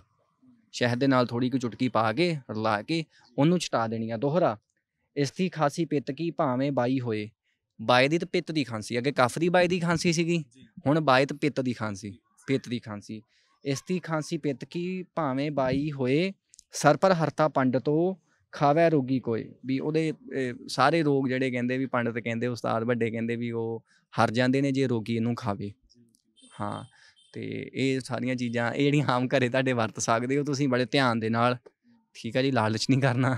B: ਸ਼ਹਿਦ ਦੇ ਨਾਲ ਥੋੜੀ ਕੁ ਚੁਟਕੀ ਪਾ ਕੇ ਰਲਾ ਕੇ ਉਹਨੂੰ ਛਟਾ ਦੇਣੀ ਆ ਦੋਹਰਾ ਇਸਤੀ ਖਾਸੀ ਪਿੱਤ ਕੀ ਭਾਵੇਂ ਬਾਈ ਹੋਏ ਬਾਈ ਦੀ ਤੇ ਪਿੱਤ ਦੀ ਖਾਂਸੀ ਅੱਗੇ ਕਫ ਦੀ ਬਾਈ ਦੀ ਖਾਂਸੀ ਸੀਗੀ ਹੁਣ ਬਾਈ ਤੇ ਪਿੱਤ ਦੀ ਖਾਂਸੀ ਪਿੱਤ ਦੀ ਖਾਂਸੀ ਇਸਤੀ ਖਾਂਸੀ ਪਿੱਤ ਕੀ ਭਾਵੇਂ ਬਾਈ ਹੋਏ ਸਰ ਪਰ ਹਰਤਾ ਪੰਡਤੋ ਖਾਵੇ ਰੋਗੀ ਕੋਈ ਵੀ ਉਹਦੇ ਸਾਰੇ ਰੋਗ ਜਿਹੜੇ ਕਹਿੰਦੇ ਵੀ ਪੰਡਤ ਕਹਿੰਦੇ ਉਸਤਾਦ ਵੱਡੇ ਕਹਿੰਦੇ ਵੀ ਉਹ ਹਰ ਜਾਂਦੇ ਨੇ ਜੇ ਰੋਗੀ ਇਹਨੂੰ ਖਾਵੇ ਹਾਂ ਤੇ ਇਹ ਸਾਰੀਆਂ ਚੀਜ਼ਾਂ ਇਹ ਜਿਹੜੀਆਂ ਆਮ ਘਰੇ ਤੁਹਾਡੇ ਵਰਤ ਸਕਦੇ ਹੋ ਤੁਸੀਂ ਬੜੇ ਧਿਆਨ ਦੇ ਨਾਲ ਠੀਕ ਹੈ ਜੀ ਲਾਲਚ ਨਹੀਂ ਕਰਨਾ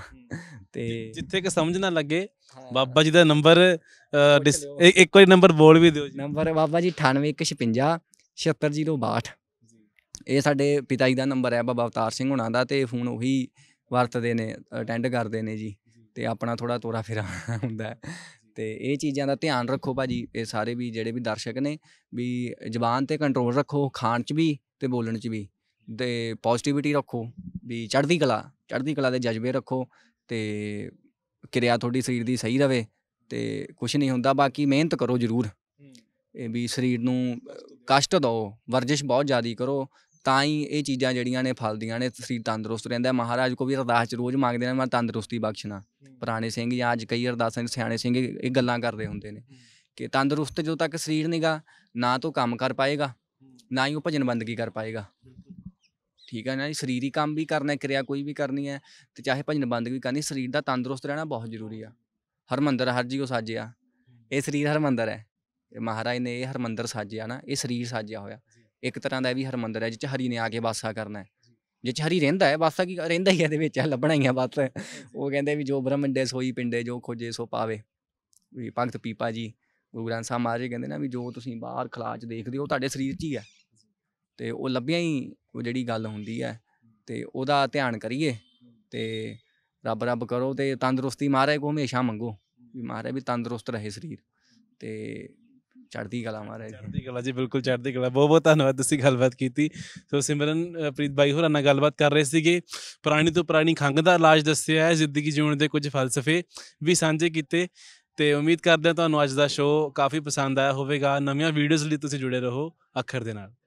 B: ਤੇ
A: ਜਿੱਥੇ ਕਿ ਸਮਝ ਨਾ ਲੱਗੇ ਬਾਬਾ ਜੀ ਦਾ ਨੰਬਰ ਇੱਕ ਵਾਰੀ ਨੰਬਰ ਬੋਲ ਵੀ ਦਿਓ ਜੀ
B: ਨੰਬਰ ਹੈ ਬਾਬਾ ਜੀ 9856 76062 ਇਹ ਸਾਡੇ ਪਿਤਾ ਜੀ ਦਾ ਨੰਬਰ ਹੈ ਬਾਬਾ ਅਵਤਾਰ ਸਿੰਘ ਹੁਣਾਂ ਦਾ ਤੇ ਫੋਨ ਉਹੀ ਵਰਤਦੇ ਨੇ ਅਟੈਂਡ ਕਰਦੇ ਨੇ ਜੀ ਤੇ ਆਪਣਾ ਥੋੜਾ ਤੋਰਾ ਫੇਰਾ ਹੁੰਦਾ ਹੈ ਤੇ ਇਹ ਚੀਜ਼ਾਂ ਦਾ ਧਿਆਨ ਰੱਖੋ ਭਾਜੀ ਇਹ ਸਾਰੇ ਵੀ ਜਿਹੜੇ ਵੀ ਦਰਸ਼ਕ ਨੇ ਵੀ ਜ਼ਬਾਨ ਤੇ ਕੰਟਰੋਲ ਰੱਖੋ ਖਾਣ 'ਚ ਵੀ ਤੇ ਬੋਲਣ 'ਚ ਵੀ ਤੇ ਪੋਜ਼ਿਟਿਵਿਟੀ ਰੱਖੋ ਵੀ ਚੜ੍ਹਦੀ ਕਲਾ ਚੜ੍ਹਦੀ ਕਲਾ ਦੇ ਜਜ਼ਬੇ ਰੱਖੋ ਤੇ ਕਿਰਿਆ ਤੁਹਾਡੀ ਸਰੀਰ ਦੀ ਸਹੀ ਰਵੇ ਤੇ ਕੁਝ ਨਹੀਂ ਹੁੰਦਾ ਬਾਕੀ ਮਿਹਨਤ ਕਰੋ ਜ਼ਰੂਰ ਇਹ ਵੀ ਸਰੀਰ ਨੂੰ ਕਸ਼ਟ ਦਿਓ ਵਰਜਿਸ਼ ਬਹੁਤ ਜ਼ਿਆਦਾ ਕਰੋ ਤਾਂ ਹੀ ਇਹ ਚੀਜ਼ਾਂ ਜਿਹੜੀਆਂ ਨੇ ਫਲਦੀਆਂ ਨੇ ਸਰੀਰ ਤੰਦਰੁਸਤ ਰਹਿੰਦਾ ਮਹਾਰਾਜ ਕੋ ਵੀ ਅਰਦਾਸ ਚ ਰੋਜ਼ ਮੰਗਦੇ ਨੇ ਮੈਂ ਤੰਦਰੁਸਤੀ ਬਖਸ਼ਣਾ ਪੁਰਾਣੇ ਸਿੰਘ ਜਾਂ ਅੱਜ ਕਈ ਅਰਦਾਸਾਂ ਦੇ ਸਿਆਣੇ ਸਿੰਘ ਇਹ ਗੱਲਾਂ ਕਰਦੇ ਹੁੰਦੇ ਨੇ ਕਿ ਤੰਦਰੁਸਤ ਜਦੋਂ ਤੱਕ ਸਰੀਰ ਨਹੀਂਗਾ ਨਾ ਤੋਂ ਕੰਮ ਕਰ ਪਾਏਗਾ ਨਾ ਹੀ ਉਹ ਭਜਨ ਬੰਦਗੀ ਕਰ ਪਾਏਗਾ ਠੀਕ ਹੈ ਨਾ ਜੀ ਸਰੀਰੀ ਕੰਮ ਵੀ ਕਰਨਾ ਹੈ ਕਿਰਿਆ ਕੋਈ ਵੀ ਕਰਨੀ ਹੈ ਤੇ ਚਾਹੇ ਭਜਨ ਬੰਦਗ ਵੀ ਕਰਨੀ ਸਰੀਰ ਦਾ ਤੰਦਰੁਸਤ ਰਹਿਣਾ ਬਹੁਤ ਜ਼ਰੂਰੀ ਆ ਹਰਮੰਦਰ ਹਰ ਜੀ ਕੋ ਸਾਜਿਆ ਇਹ ਸਰੀਰ ਹਰਮੰਦਰ ਹੈ ਮਹਾਰਾਜ ਨੇ ਇਹ ਹਰਮੰਦਰ ਸਾਜਿਆ ਨਾ ਇਹ ਸਰੀਰ ਸਾਜਿਆ ਹੋਇਆ ਇੱਕ ਤਰ੍ਹਾਂ ਦਾ ਇਹ ਵੀ ਹਰਮੰਦਰ ਹੈ ਜਿੱਚ ਹਰੀ ਨੇ ਆ ਕੇ ਵਾਸਾ ਕਰਨਾ ਹੈ ਜਿੱਚ ਹਰੀ ਰਹਿੰਦਾ ਹੈ ਵਾਸਾ ਕੀ ਰਹਿੰਦਾ ਹੀ ਇਹਦੇ ਵਿੱਚ ਲੱਭਣਾ ਹੀ ਆ ਬਸ ਉਹ ਕਹਿੰਦੇ ਵੀ ਜੋ ਬ੍ਰਹਮੰਡੇ ਸੋਈ ਪਿੰਡੇ ਜੋ ਖੋਜੇ ਸੋ ਪਾਵੇ ਵੀ ਭਗਤ ਪੀਪਾ ਜੀ ਗੁਰੂ ਗ੍ਰੰਥ ਸਾਹਿਬ ਮਹਾਰਾਜ ਕਹਿੰਦੇ ਨਾ ਵੀ ਜੋ ਤੁਸੀਂ ਬਾਹਰ ਖਲਾਜ ਦੇਖਦੇ ਹੋ ਤੁਹਾਡੇ ਸਰੀਰ 'ਚ ਹੀ ਹੈ ਤੇ ਉਹ ਲੱਭਿਆ ਹੀ ਉਹ ਜਿਹੜੀ ਗੱਲ ਹੁੰਦੀ ਹੈ ਤੇ ਉਹਦਾ ਧਿਆਨ ਕਰੀਏ ਤੇ ਰੱਬ ਰੱਬ ਕਰੋ ਤੇ ਤੰਦਰੁਸਤੀ ਮਾਰੇ ਕੋ ਹਮੇਸ਼ਾ ਮੰਗੋ ਵੀ ਮਾਰੇ ਵੀ ਤੰਦਰੁਸਤ ਰਹੇ ਸਰੀਰ ਤੇ ਚੜਦੀ ਕਲਾ ਮਾਰੇ ਚੜਦੀ
A: ਕਲਾ ਜੀ ਬਿਲਕੁਲ ਚੜਦੀ ਕਲਾ ਬਹੁਤ ਬਹੁਤ ਧੰਨਵਾਦ ਤੁਸੀਂ ਗੱਲਬਾਤ ਕੀਤੀ ਸੋ ਸਿਮਰਨ ਪ੍ਰੀਤ ਬਾਈ ਹੋਰਾਂ ਨਾਲ ਗੱਲਬਾਤ ਕਰ ਰਹੇ ਸੀਗੇ ਪੁਰਾਣੀ ਤੋਂ ਪੁਰਾਣੀ ਖੰਗ ਦਾ ਇਲਾਜ ਦੱਸਿਆ ਹੈ ਜ਼ਿੰਦਗੀ ਜਿਉਣ ਦੇ ਕੁਝ ਫਲਸਫੇ ਵੀ ਸਾਂਝੇ ਕੀਤੇ ਤੇ ਉਮੀਦ ਕਰਦੇ ਹਾਂ ਤੁਹਾਨੂੰ ਅੱਜ ਦਾ ਸ਼ੋਅ ਕਾਫੀ ਪਸੰਦ ਆਇਆ ਹੋਵੇਗਾ ਨਵੀਆਂ ਵੀਡੀਓਜ਼ ਲਈ ਤੁਸੀਂ ਜੁੜੇ ਰਹੋ ਅੱਖਰ ਦੇ ਨਾਲ